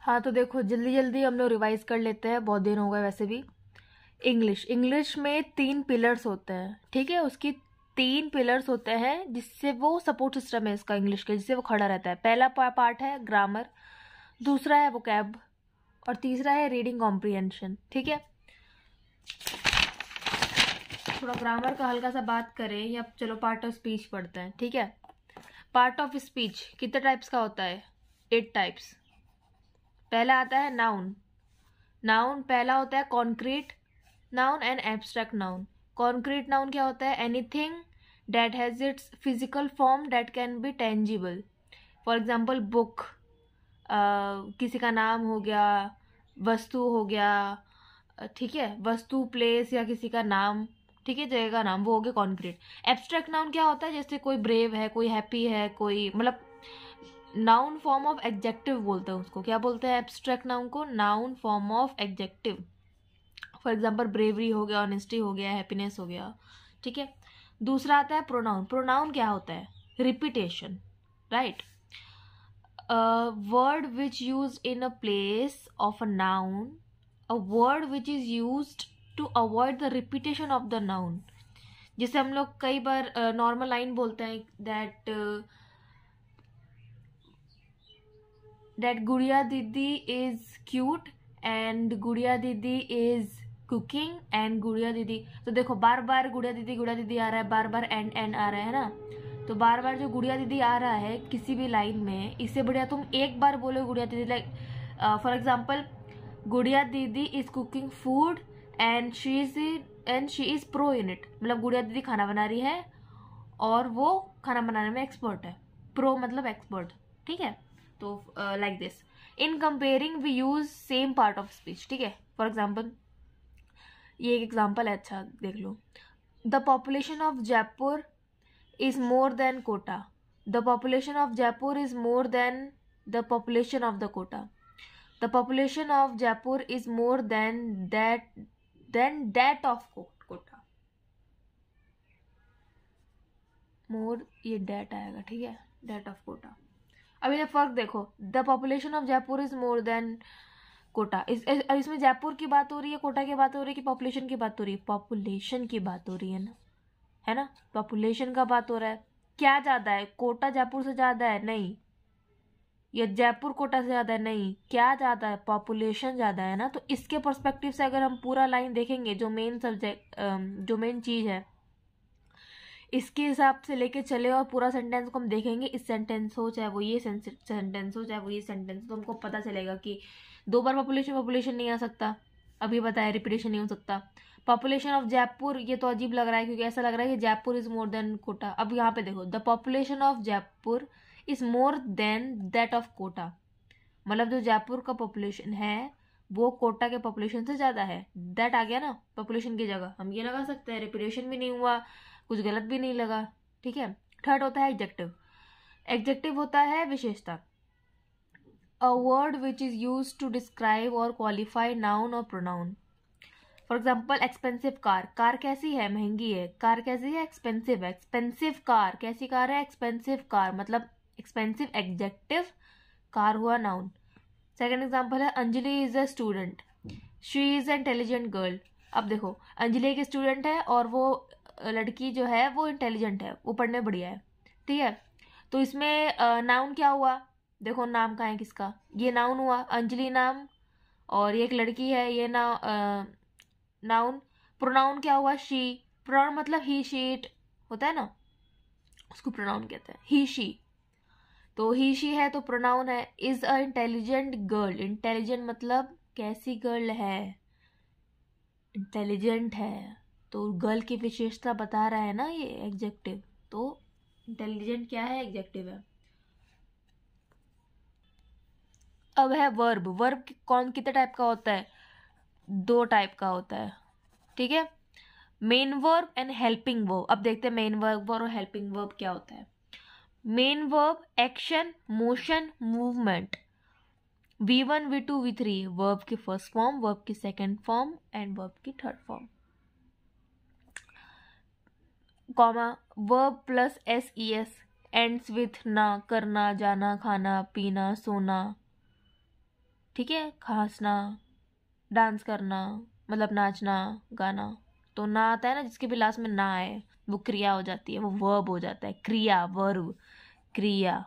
हाँ तो देखो जल्दी जल्दी हम लोग रिवाइज कर लेते हैं बहुत दिन हो गए वैसे भी इंग्लिश इंग्लिश में तीन पिलर्स होते हैं ठीक है उसकी तीन पिलर्स होते हैं जिससे वो सपोर्ट सिस्टम है इसका इंग्लिश के जिससे वो खड़ा रहता है पहला पार्ट है ग्रामर दूसरा है वो कैब और तीसरा है रीडिंग कॉम्प्रीहेंशन ठीक है थोड़ा ग्रामर का हल्का सा बात करें या चलो पार्ट ऑफ स्पीच पढ़ते हैं ठीक है पार्ट ऑफ स्पीच कितने टाइप्स का होता है एट टाइप्स पहला आता है नाउन नाउन पहला होता है concrete noun and abstract noun concrete noun क्या होता है anything that has its physical form that can be tangible for example book किसी का नाम हो गया वस्तु हो गया ठीक है वस्तु प्लेस या किसी का नाम ठीक है जगह का नाम वो हो गया कॉन्क्रीट एब्स्ट्रैक्ट नाउन क्या होता है जैसे कोई ब्रेव है कोई हैप्पी है कोई मतलब नाउन फॉर्म ऑफ एग्जेक्टिव बोलते हैं उसको क्या बोलते हैं एब्स्ट्रैक्ट नाउन को noun form of adjective for example bravery हो गया ऑनेस्टी हो गया हैप्पीनेस हो गया ठीक है दूसरा आता है प्रोनाउन प्रोनाउन क्या होता है repetition right word which use in a place of a noun a word which is use to avoid the repetition of the noun जैसे हम लोग कई बार नॉर्मल uh, लाइन बोलते हैं that that Guria Didi is cute and Guria Didi is cooking and Guria Didi तो देखो बार बार गुड़िया दीदी गुड़िया दीदी आ रहा है बार बार एंड एंड आ रहा है ना तो बार बार जो गुड़िया दीदी आ रहा है किसी भी लाइन में इससे बढ़िया तुम एक बार बोलो गुड़िया दीदी like for example Guria Didi is cooking food and she is and she is pro unit मतलब गुड़िया दीदी खाना बना रही है और वो खाना बनाने में एक्सपर्ट है प्रो मतलब एक्सपर्ट ठीक है तो like this in comparing we use same part of speech ठीक है फॉर एग्जाम्पल ये एक एग्जाम्पल है अच्छा देख लो the population of Jaipur is more than Kota the population of Jaipur is more than the population of the Kota the population of Jaipur is more than that than that of Kota more ये that आएगा ठीक है डेट ऑफ कोटा अभी फ़र्क देखो the population of Jaipur is more than Kota इस इसमें जयपुर की बात हो रही है कोटा की बात हो रही है कि पॉपुलेशन की बात हो रही है पॉपुलेशन की बात हो रही है ना है ना पॉपुलेशन का बात हो रहा है क्या ज़्यादा है कोटा जयपुर से ज़्यादा है नहीं या जयपुर कोटा से ज़्यादा है नहीं क्या ज़्यादा है पॉपुलेशन ज़्यादा है ना तो इसके परस्पेक्टिव से अगर हम पूरा लाइन देखेंगे जो मेन सब्जेक्ट जो मेन चीज़ है इसके हिसाब से लेके चले और पूरा सेंटेंस को हम देखेंगे इस सेंटेंस हो चाहे वो ये सेंटेंस हो चाहे वो ये सेंटेंस तो हमको पता चलेगा कि दो बार पॉपुलेशन पॉपुलेशन नहीं आ सकता अभी बताया रिपीटेशन नहीं हो सकता पॉपुलेशन ऑफ जयपुर ये तो अजीब लग रहा है क्योंकि ऐसा लग रहा है कि Jaipur is more than Kota अब यहाँ पे देखो the population of Jaipur is more than that of Kota मतलब जो जयपुर का पॉपुलेशन है वो कोटा के पॉपुलेशन से ज़्यादा है दैट आ गया ना पॉपुलेशन की जगह हम ये लगा सकते हैं रिपीटेशन भी नहीं हुआ कुछ गलत भी नहीं लगा ठीक है थर्ड होता है एग्जेक्टिव एग्जेक्टिव होता है विशेषता a word which is use to describe or qualify noun or pronoun for example expensive car car कैसी है महंगी है कार कैसी है एक्सपेंसिव है एक्सपेंसिव कार कैसी कार है एक्सपेंसिव कार मतलब एक्सपेंसिव एग्जेक्टिव कार हुआ नाउन सेकेंड एग्जाम्पल है Anjali is a student she is intelligent girl अब देखो अंजलि एक स्टूडेंट है और वो लड़की जो है वो इंटेलिजेंट है वो पढ़ने बढ़िया है ठीक है तो इसमें नाउन क्या हुआ देखो नाम कहाँ है किसका ये नाउन हुआ अंजलि नाम और ये एक लड़की है ये ना नाउन प्रोनाउन क्या हुआ शी प्रोनाउन मतलब ही शीट होता है ना उसको प्रोनाउन कहते हैं ही शी तो ही शी है तो प्रोनाउन है is a intelligent girl intelligent मतलब कैसी गर्ल है इंटेलिजेंट है तो गर्ल की विशेषता बता रहा है ना ये एग्जेक्टिव तो इंटेलिजेंट क्या है एग्जेक्टिव है अब है वर्ब वर्ब कौन कितने टाइप का होता है दो टाइप का होता है ठीक है main verb and helping verb अब देखते हैं मेन वर्ब और हेल्पिंग वर्ब क्या होता है main verb action motion movement V one V two V three verb की फर्स्ट फॉर्म वर्ब की सेकेंड फॉर्म एंड वर्ब की third form comma verb plus S E S ends with ना करना जाना खाना पीना सोना ठीक है खांसना डांस करना मतलब नाचना गाना तो ना आता है ना जिसके भी लास्ट में ना आए वो क्रिया हो जाती है वो वर्ब हो जाता है क्रिया वर्ब क्रिया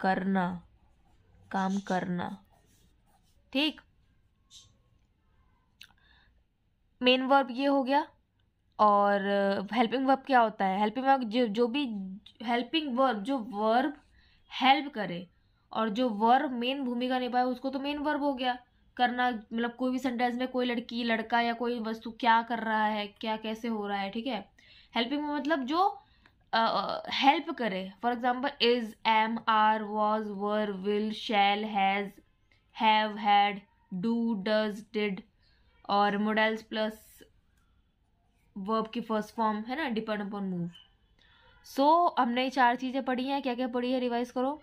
करना काम करना ठीक मेन वर्ब ये हो गया और हेल्पिंग वर्ब क्या होता है हेल्पिंग वर्ब जो जो भी हेल्पिंग वर्ब जो वर्ब हेल्प करे और जो वर्ब मेन भूमिका निभाए उसको तो मेन वर्ब हो गया करना मतलब कोई भी सेंटेंस में कोई लड़की लड़का या कोई वस्तु क्या कर रहा है क्या कैसे हो रहा है ठीक है हेल्पिंग मतलब जो हेल्प uh, करे for example is am are was were will shall has have had do does did और मॉडल्स प्लस वर्ब की फर्स्ट फॉर्म है ना डिपेंड अपॉन मूव सो हमने चार चीज़ें पढ़ी हैं क्या क्या पढ़ी है रिवाइज करो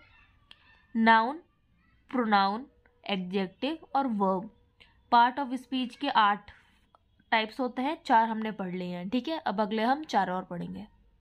नाउन प्रोनाउन एडजेक्टिव और वर्ब पार्ट ऑफ स्पीच के आठ टाइप्स होते हैं चार हमने पढ़ लिए हैं ठीक है अब अगले हम चार और पढ़ेंगे